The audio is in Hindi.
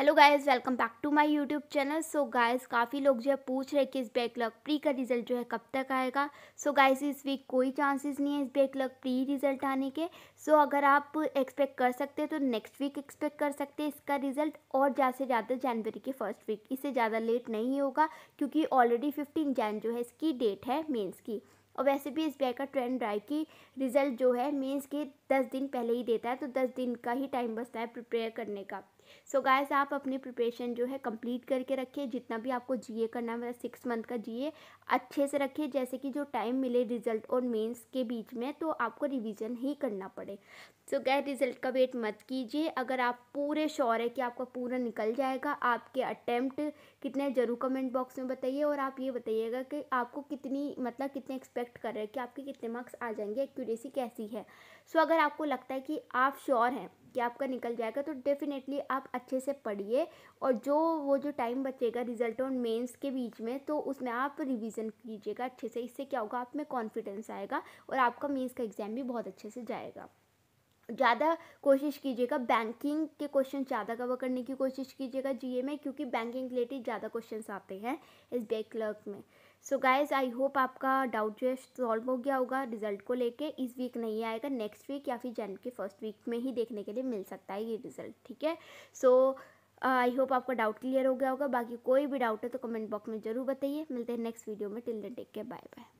hello guys welcome back to my YouTube channel so guys काफ़ी लोग जो है पूछ रहे हैं कि इस बैकलॉग प्री का रिज़ल्ट जो है कब तक आएगा सो so गाइस इस वीक कोई चांसेस नहीं है इस बैकलॉग प्री रिज़ल्ट आने के सो so अगर आप एक्सपेक्ट कर सकते हैं तो नेक्स्ट वीक एक्सपेक्ट कर सकते हैं इसका रिज़ल्ट और ज़्यादा से ज़्यादा जनवरी के फर्स्ट वीक इससे ज़्यादा लेट नहीं होगा क्योंकि ऑलरेडी फिफ्टीन जैन जो है इसकी डेट है मेन्स की और वैसे भी इस बैग का ट्रेंड ड्राइव की रिज़ल्ट जो है मेन्स के दस दिन पहले ही देता है तो दस दिन का ही टाइम बचता है प्रिपेयर करने का सो so गाइस आप अपनी प्रिपरेशन जो है कंप्लीट करके रखिए जितना भी आपको जीए करना है सिक्स मंथ का जीए अच्छे से रखिए जैसे कि जो टाइम मिले रिजल्ट और मेंस के बीच में तो आपको रिवीजन ही करना पड़े सो so गैर रिज़ल्ट का वेट मत कीजिए अगर आप पूरे श्योर है कि आपका पूरा निकल जाएगा आपके अटैम्प्ट कितने ज़रूर कमेंट बॉक्स में बताइए और आप ये बताइएगा कि आपको कितनी मतलब कितने एक्सपेक्ट कर रहे हैं कि आपके कितने मार्क्स आ जाएंगे एक्यूरेसी कैसी है सो so अगर आपको लगता है कि आप श्योर हैं कि आपका निकल जाएगा तो डेफ़िनेटली आप अच्छे से पढ़िए और जो वो जो टाइम बचेगा रिजल्ट और मेंस के बीच में तो उसमें आप रिवीजन कीजिएगा अच्छे से इससे क्या होगा आप में कॉन्फिडेंस आएगा और आपका मेंस का एग्ज़ाम भी बहुत अच्छे से जाएगा ज़्यादा कोशिश कीजिएगा बैंकिंग के क्वेश्चन ज़्यादा कवर करने की कोशिश कीजिएगा जीए में क्योंकि बैंकिंग रिलेटेड ज़्यादा क्वेश्चन आते हैं इस बैक क्लर्क में सो गाइज आई होप आपका डाउट जो है सॉल्व हो गया होगा रिजल्ट को लेके इस वीक नहीं आएगा नेक्स्ट वीक या फिर जन के फर्स्ट वीक में ही देखने के लिए मिल सकता है ये रिजल्ट ठीक है सो आई होप आपका डाउट क्लियर हो गया होगा बाकी कोई भी डाउट है तो कमेंट बॉक्स में ज़रूर बताइए मिलते हैं नेक्स्ट वीडियो में till the take care bye bye